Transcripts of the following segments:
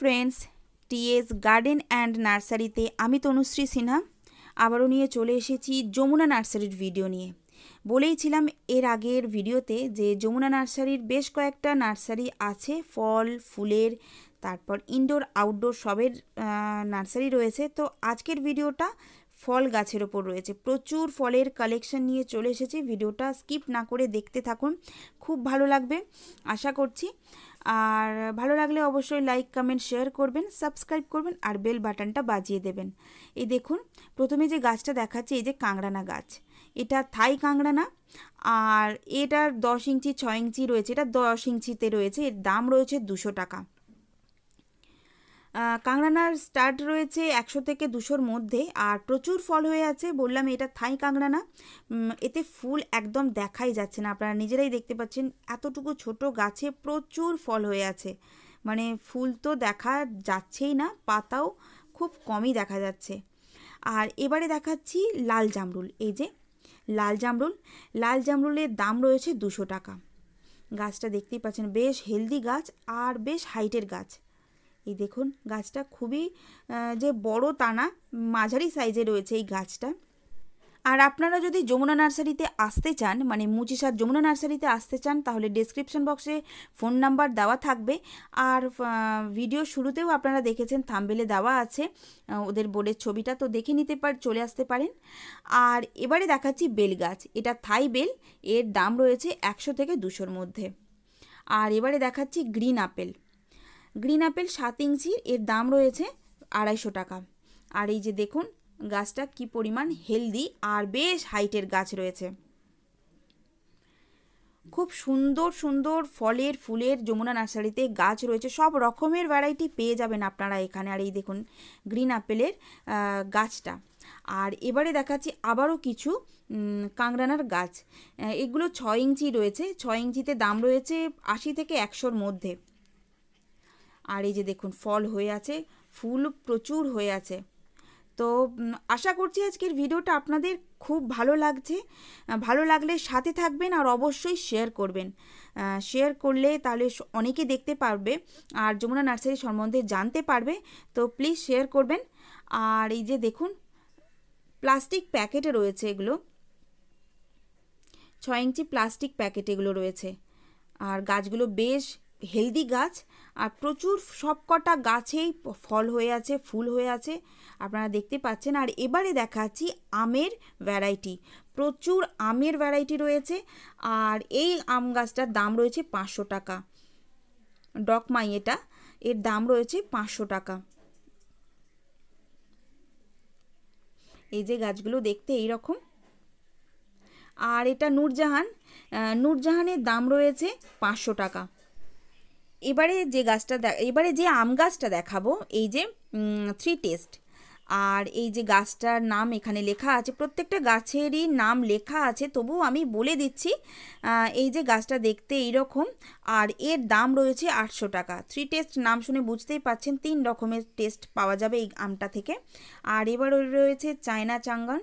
friends T S garden and নার্সারিতে আমি তনুশ্রী সিনহা আবারও নিয়ে চলে এসেছি যমুনা নার্সারির ভিডিও নিয়ে বলেইছিলাম এর আগের ভিডিওতে যে যমুনা নার্সারির বেশ কয়েকটা নার্সারি আছে ফল ফুলের তারপর ইনডোর আউটডোর সবের নার্সারি রয়েছে তো আজকের ভিডিওটা ফল গাছের ওপর রয়েছে প্রচুর ফলের কালেকশন নিয়ে চলে এসেছি ভিডিওটা স্কিপ না করে দেখতে থাকুন খুব ভালো লাগবে আশা করছি আর ভালো লাগলে অবশ্যই লাইক কমেন্ট শেয়ার করবেন সাবস্ক্রাইব করবেন আর বেল বাটনটা বাজিয়ে দেবেন এই দেখুন প্রথমে যে গাছটা দেখাচ্ছে এই যে কাঁকড়ানা গাছ এটা থাই কাঁকড়ানা আর এটার দশ ইঞ্চি ছয় ইঞ্চি রয়েছে এটা দশ ইঞ্চিতে রয়েছে এর দাম রয়েছে দুশো টাকা কাঁকড়ানার স্টার্ট রয়েছে একশো থেকে দুশোর মধ্যে আর প্রচুর ফল হয়ে আছে বললাম এটা থাই কাঁকড়ানা এতে ফুল একদম দেখাই যাচ্ছে না আপনারা নিজেরাই দেখতে পাচ্ছেন এতটুকু ছোট গাছে প্রচুর ফল হয়ে আছে মানে ফুল তো দেখা যাচ্ছেই না পাতাও খুব কমই দেখা যাচ্ছে আর এবারে দেখাচ্ছি লাল জামরুল এই যে লাল জামরুল লাল জামরুলের দাম রয়েছে দুশো টাকা গাছটা দেখতেই পাচ্ছেন বেশ হেলদি গাছ আর বেশ হাইটের গাছ এই দেখুন গাছটা খুবই যে বড় তা না মাঝারি সাইজে রয়েছে এই গাছটা আর আপনারা যদি যমুনা নার্সারিতে আসতে চান মানে মুচিসার যমুনা নার্সারিতে আসতে চান তাহলে ডেসক্রিপশন বক্সে ফোন নাম্বার দেওয়া থাকবে আর ভিডিও শুরুতেও আপনারা দেখেছেন থামবেলে দেওয়া আছে ওদের বোর্ডের ছবিটা তো দেখে নিতে পার চলে আসতে পারেন আর এবারে দেখাচ্ছি বেল গাছ এটা থাই বেল এর দাম রয়েছে একশো থেকে দুশোর মধ্যে আর এবারে দেখাচ্ছি গ্রিন আপেল গ্রিন আপেল সাত ইঞ্চির এর দাম রয়েছে আড়াইশো টাকা আর এই যে দেখুন গাছটা কি পরিমাণ হেলদি আর বেশ হাইটের গাছ রয়েছে খুব সুন্দর সুন্দর ফলের ফুলের যমুনা নার্সারিতে গাছ রয়েছে সব রকমের ভ্যারাইটি পেয়ে যাবেন আপনারা এখানে আর এই দেখুন গ্রিন আপেলের গাছটা আর এবারে দেখাচ্ছি আবারও কিছু কাংরানার গাছ এগুলো ছ ইঞ্চি রয়েছে ছ ইঞ্চিতে দাম রয়েছে আশি থেকে একশোর মধ্যে আর এই যে দেখুন ফল হয়ে আছে ফুল প্রচুর হয়ে আছে তো আশা করছি আজকের ভিডিওটা আপনাদের খুব ভালো লাগছে ভালো লাগলে সাথে থাকবেন আর অবশ্যই শেয়ার করবেন শেয়ার করলে তাহলে অনেকে দেখতে পারবে আর যমুনা নার্সারি সম্বন্ধে জানতে পারবে তো প্লিজ শেয়ার করবেন আর এই যে দেখুন প্লাস্টিক প্যাকেটে রয়েছে এগুলো ছয় ইঞ্চি প্লাস্টিক প্যাকেট এগুলো রয়েছে আর গাছগুলো বেশ হেলদি গাছ আর প্রচুর সবকটা গাছেই ফল হয়ে আছে ফুল হয়ে আছে আপনারা দেখতে পাচ্ছেন আর এবারে দেখাচ্ছি আমের ভ্যারাইটি প্রচুর আমের ভ্যারাইটি রয়েছে আর এই আম গাছটার দাম রয়েছে পাঁচশো টাকা ডকমাই এটা এর দাম রয়েছে পাঁচশো টাকা এই যে গাছগুলো দেখতে এই রকম আর এটা নূরজাহান নূরজাহানের দাম রয়েছে পাঁচশো টাকা এবারে যে গাছটা এবারে যে আম গাছটা দেখাবো এই যে থ্রি টেস্ট আর এই যে গাছটার নাম এখানে লেখা আছে প্রত্যেকটা গাছেরই নাম লেখা আছে তবু আমি বলে দিচ্ছি এই যে গাছটা দেখতে এইরকম আর এর দাম রয়েছে আটশো টাকা থ্রি টেস্ট নাম শুনে বুঝতেই পাচ্ছেন তিন রকমের টেস্ট পাওয়া যাবে এই আমটা থেকে আর এবার রয়েছে চায়না চাঙ্গান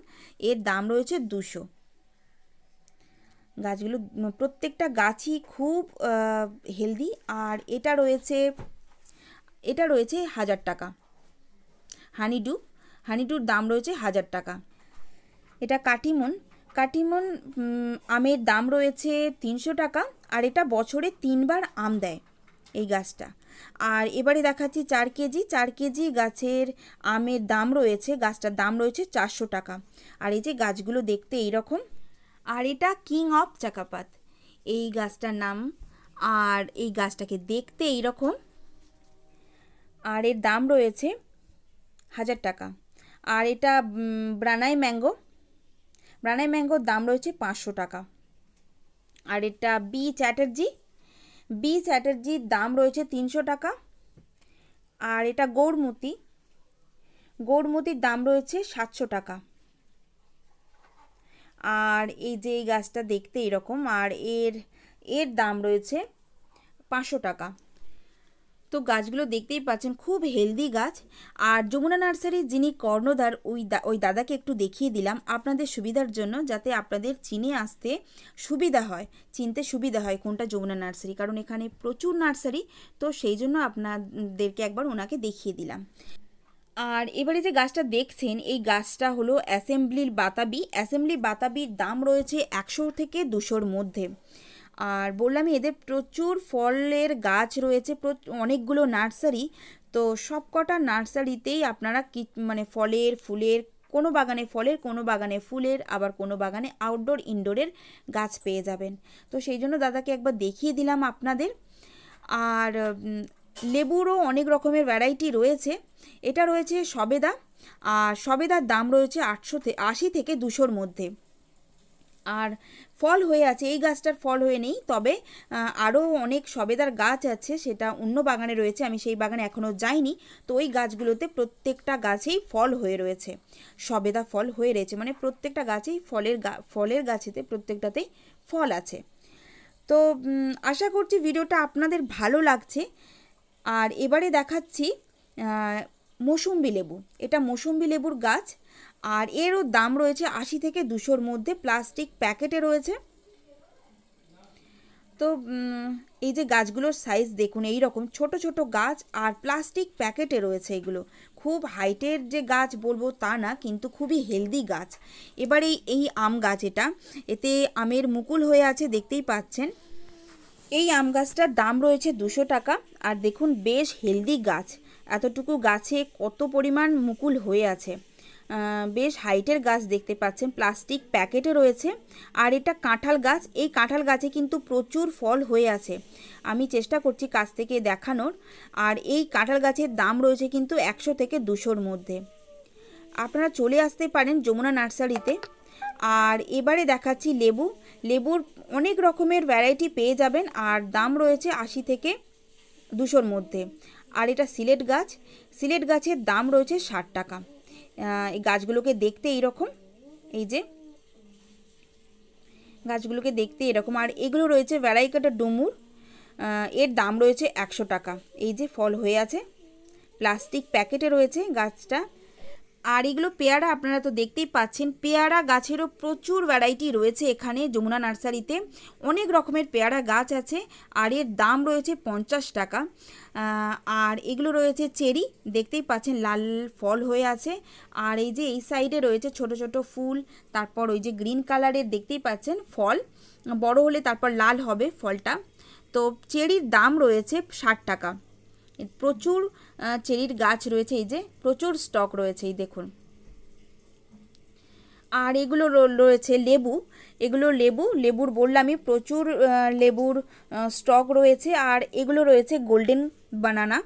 এর দাম রয়েছে দুশো গাছগুলো প্রত্যেকটা গাছই খুব হেলদি আর এটা রয়েছে এটা রয়েছে হাজার টাকা হানিডু হানিডুর দাম রয়েছে হাজার টাকা এটা কাটিমন কাটিমন আমের দাম রয়েছে তিনশো টাকা আর এটা বছরে তিনবার আম দেয় এই গাছটা আর এবারে দেখাচ্ছি চার কেজি চার কেজি গাছের আমের দাম রয়েছে গাছটার দাম রয়েছে চারশো টাকা আর এই যে গাছগুলো দেখতে এইরকম আর এটা কিং অফ চাকাপাত এই গাছটার নাম আর এই গাছটাকে দেখতে এইরকম আর এর দাম রয়েছে হাজার টাকা আর এটা ব্রানাই ম্যাঙ্গো ব্রানাই ম্যাঙ্গোর দাম রয়েছে পাঁচশো টাকা আর এটা বি চ্যাটার্জি বি চ্যাটার্জির দাম রয়েছে তিনশো টাকা আর এটা গৌরমতি গৌরমতির দাম রয়েছে সাতশো টাকা আর এই যে এই গাছটা দেখতে এরকম আর এর এর দাম রয়েছে পাঁচশো টাকা তো গাছগুলো দেখতেই পাচ্ছেন খুব হেলদি গাছ আর যমুনা নার্সারি যিনি কর্ণধার ওই ওই দাদাকে একটু দেখিয়ে দিলাম আপনাদের সুবিধার জন্য যাতে আপনাদের চিনে আসতে সুবিধা হয় চিনতে সুবিধা হয় কোনটা যমুনা নার্সারি কারণ এখানে প্রচুর নার্সারি তো সেই জন্য আপনাদেরকে একবার ওনাকে দেখিয়ে দিলাম আর এবারে যে গাছটা দেখছেন এই গাছটা হলো অ্যাসেম্বলির বাতাবি অ্যাসেম্বলি বাতাবির দাম রয়েছে একশো থেকে দুশোর মধ্যে আর বললামই এদের প্রচুর ফলের গাছ রয়েছে অনেকগুলো নার্সারি তো সবকটা নার্সারিতেই আপনারা কি মানে ফলের ফুলের কোনো বাগানে ফলের কোনো বাগানে ফুলের আবার কোনো বাগানে আউটডোর ইনডোরের গাছ পেয়ে যাবেন তো সেই জন্য দাদাকে একবার দেখিয়ে দিলাম আপনাদের আর লেবুরও অনেক রকমের ভ্যারাইটি রয়েছে এটা রয়েছে সবেদা আর সবেদার দাম রয়েছে আটশো থেকে আশি থেকে দুশোর মধ্যে আর ফল হয়ে আছে এই গাছটার ফল হয়ে নেই তবে আরও অনেক সবেদার গাছ আছে সেটা অন্য বাগানে রয়েছে আমি সেই বাগানে এখনও যাইনি তো ওই গাছগুলোতে প্রত্যেকটা গাছেই ফল হয়ে রয়েছে সবেদা ফল হয়ে রয়েছে মানে প্রত্যেকটা গাছেই ফলের গা ফলের গাছেতে প্রত্যেকটাতেই ফল আছে তো আশা করছি ভিডিওটা আপনাদের ভালো লাগছে আর এবারে দেখাচ্ছি মৌসুম্বি লেবু এটা মৌসুম্বি লেবুর গাছ আর এরও দাম রয়েছে আশি থেকে দুশোর মধ্যে প্লাস্টিক প্যাকেটে রয়েছে তো এই যে গাছগুলোর সাইজ দেখুন এই রকম ছোট ছোট গাছ আর প্লাস্টিক প্যাকেটে রয়েছে এগুলো খুব হাইটের যে গাছ বলবো তা না কিন্তু খুবই হেলদি গাছ এবারে এই আম গাছ এটা এতে আমের মুকুল হয়ে আছে দেখতেই পাচ্ছেন এই আম গাছটার দাম রয়েছে দুশো টাকা আর দেখুন বেশ হেলদি গাছ এতটুকু গাছে কত পরিমাণ মুকুল হয়ে আছে বেশ হাইটের গাছ দেখতে পাচ্ছেন প্লাস্টিক প্যাকেটে রয়েছে আর এটা কাঁঠাল গাছ এই কাঁঠাল গাছে কিন্তু প্রচুর ফল হয়ে আছে আমি চেষ্টা করছি কাছ থেকে দেখানোর আর এই কাঁঠাল গাছের দাম রয়েছে কিন্তু একশো থেকে দুশোর মধ্যে আপনারা চলে আসতে পারেন যমুনা নার্সারিতে আর এবারে দেখাচ্ছি লেবু লেবুর অনেক রকমের ভ্যারাইটি পেয়ে যাবেন আর দাম রয়েছে আশি থেকে দুশোর মধ্যে আর এটা সিলেট গাছ সিলেট গাছের দাম রয়েছে ষাট টাকা এই গাছগুলোকে দেখতে এইরকম এই যে গাছগুলোকে দেখতে এরকম আর এগুলো রয়েছে ভ্যারাইকাটা ডুমুর এর দাম রয়েছে একশো টাকা এই যে ফল হয়ে আছে প্লাস্টিক প্যাকেটে রয়েছে গাছটা আর এগুলো পেয়ারা আপনারা তো দেখতেই পাচ্ছেন পেয়ারা গাছেরও প্রচুর ভ্যারাইটি রয়েছে এখানে যমুনা নার্সারিতে অনেক রকমের পেয়ারা গাছ আছে আর এর দাম রয়েছে পঞ্চাশ টাকা আর এগুলো রয়েছে চেরি দেখতেই পাচ্ছেন লাল ফল হয়ে আছে আর এই যে এই সাইডে রয়েছে ছোট ছোট ফুল তারপর ওই যে গ্রিন কালারের দেখতেই পাচ্ছেন ফল বড় হলে তারপর লাল হবে ফলটা তো চেরির দাম রয়েছে ষাট টাকা প্রচুর চেরির গাছ রয়েছে এই যে প্রচুর স্টক রয়েছে এই দেখুন আর এগুলো রয়েছে লেবু এগুলো লেবু লেবুর বললামই প্রচুর লেবুর স্টক রয়েছে আর এগুলো রয়েছে গোল্ডেন বানানা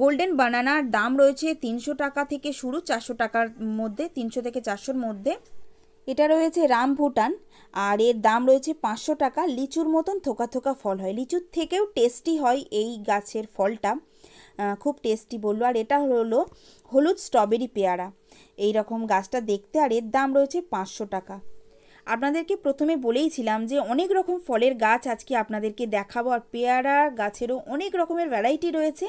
গোল্ডেন বানানার দাম রয়েছে তিনশো টাকা থেকে শুরু চারশো টাকার মধ্যে তিনশো থেকে চারশোর মধ্যে এটা রয়েছে রাম ভুটান আর এর দাম রয়েছে পাঁচশো টাকা লিচুর মতন থোকা থোকা ফল হয় লিচুর থেকেও টেস্টি হয় এই গাছের ফলটা খুব টেস্টি বললো আর এটা হলো হলুদ স্ট্রবেরি পেয়ারা এই রকম গাছটা দেখতে আর এর দাম রয়েছে পাঁচশো টাকা আপনাদেরকে প্রথমে বলেইছিলাম যে অনেক রকম ফলের গাছ আজকে আপনাদেরকে দেখাবো আর পেয়ারা গাছেরও অনেক রকমের ভ্যারাইটি রয়েছে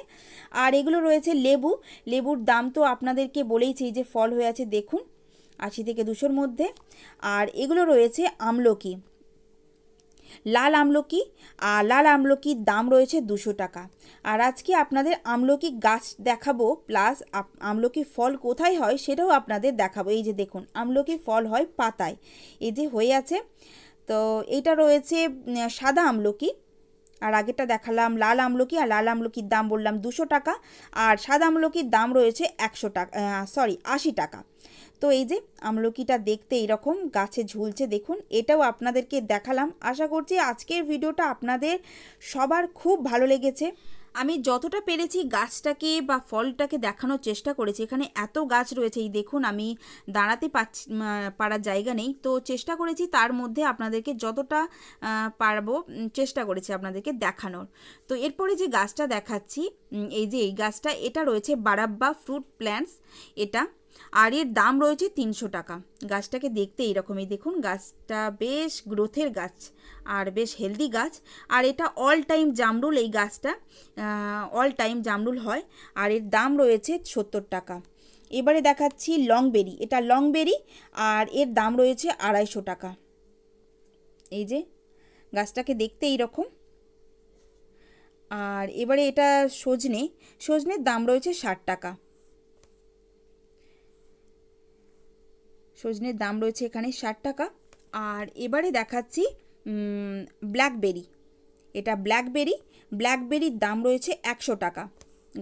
আর এগুলো রয়েছে লেবু লেবুর দাম তো আপনাদেরকে বলেইছি যে ফল হয়ে আছে দেখুন আশি থেকে দুশোর মধ্যে আর এগুলো রয়েছে আমলকি লাল আমলকি আর লাল আমলকির দাম রয়েছে দুশো টাকা আর আজকে আপনাদের আমলকি গাছ দেখাবো প্লাস আমলকি ফল কোথায় হয় সেটাও আপনাদের দেখাবো এই যে দেখুন আমলকি ফল হয় পাতায় এই যে হয়ে আছে তো এটা রয়েছে সাদা আমলকি আর আগেরটা দেখালাম লাল আমলকি আর লাল আমলকির দাম বললাম দুশো টাকা আর সাদা আমলকির দাম রয়েছে একশো টাকা সরি আশি টাকা তো এই যে আমলকিটা দেখতে এরকম গাছে ঝুলছে দেখুন এটাও আপনাদেরকে দেখালাম আশা করছি আজকের ভিডিওটা আপনাদের সবার খুব ভালো লেগেছে আমি যতটা পেরেছি গাছটাকে বা ফলটাকে দেখানোর চেষ্টা করেছি এখানে এত গাছ রয়েছে এই দেখুন আমি দাঁড়াতে পারছি পারার জায়গা নেই তো চেষ্টা করেছি তার মধ্যে আপনাদেরকে যতটা পারবো চেষ্টা করেছি আপনাদেরকে দেখানোর তো এরপরে যে গাছটা দেখাচ্ছি এই যে এই গাছটা এটা রয়েছে বারাব্বা ফ্রুট প্ল্যান্টস এটা আর এর দাম রয়েছে তিনশো টাকা গাছটাকে দেখতে এইরকমই দেখুন গাছটা বেশ গ্রোথের গাছ আর বেশ হেলদি গাছ আর এটা অল টাইম জামরুল এই গাছটা অল টাইম জামরুল হয় আর এর দাম রয়েছে সত্তর টাকা এবারে দেখাচ্ছি লং বেরি এটা লং বেরি আর এর দাম রয়েছে আড়াইশো টাকা এই যে গাছটাকে দেখতে এইরকম আর এবারে এটা সজনে সজনের দাম রয়েছে ষাট টাকা সজনের দাম রয়েছে এখানে ষাট টাকা আর এবারে দেখাচ্ছি ব্ল্যাকবেরি এটা ব্ল্যাকবেরি ব্ল্যাকবেরির দাম রয়েছে একশো টাকা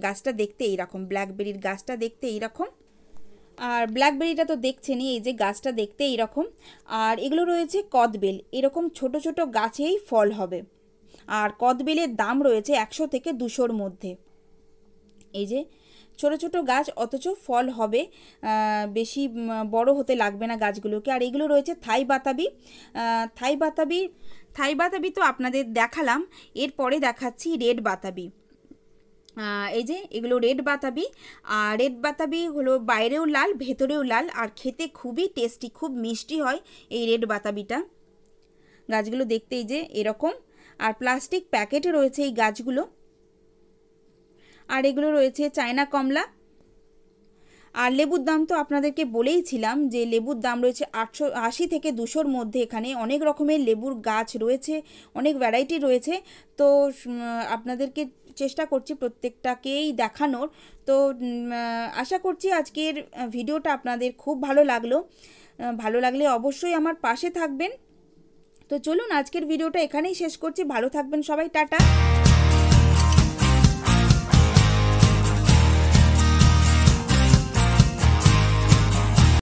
গাছটা দেখতে এইরকম ব্ল্যাকবেরির গাছটা দেখতে এইরকম আর ব্ল্যাকবেরিটা তো দেখছেনই এই যে গাছটা দেখতে এইরকম আর এগুলো রয়েছে কদবেল এরকম ছোট ছোট গাছেই ফল হবে আর কদবেলের দাম রয়েছে একশো থেকে দুশোর মধ্যে এই যে ছোট ছোট গাছ অথচ ফল হবে বেশি বড় হতে লাগবে না গাছগুলোকে আর এগুলো রয়েছে থাই বাতাবি থাই বাতাবি থাই বাতাবি তো আপনাদের দেখালাম এরপরে দেখাচ্ছি রেড বাতাবি এই যে এগুলো রেড বাতাবি আর রেড বাতাবি হলো বাইরেও লাল ভেতরেও লাল আর খেতে খুবই টেস্টি খুব মিষ্টি হয় এই রেড বাতাবিটা গাছগুলো দেখতেই যে এরকম আর প্লাস্টিক প্যাকেটে রয়েছে এই গাছগুলো আর এগুলো রয়েছে চায়না কমলা আর লেবুর দাম তো আপনাদেরকে বলেইছিলাম যে লেবুর দাম রয়েছে আটশো আশি থেকে দুশোর মধ্যে এখানে অনেক রকমের লেবুর গাছ রয়েছে অনেক ভ্যারাইটি রয়েছে তো আপনাদেরকে চেষ্টা করছি প্রত্যেকটাকেই দেখানোর তো আশা করছি আজকের ভিডিওটা আপনাদের খুব ভালো লাগলো ভালো লাগলে অবশ্যই আমার পাশে থাকবেন তো চলুন আজকের ভিডিওটা এখানেই শেষ করছি ভালো থাকবেন সবাই টাটা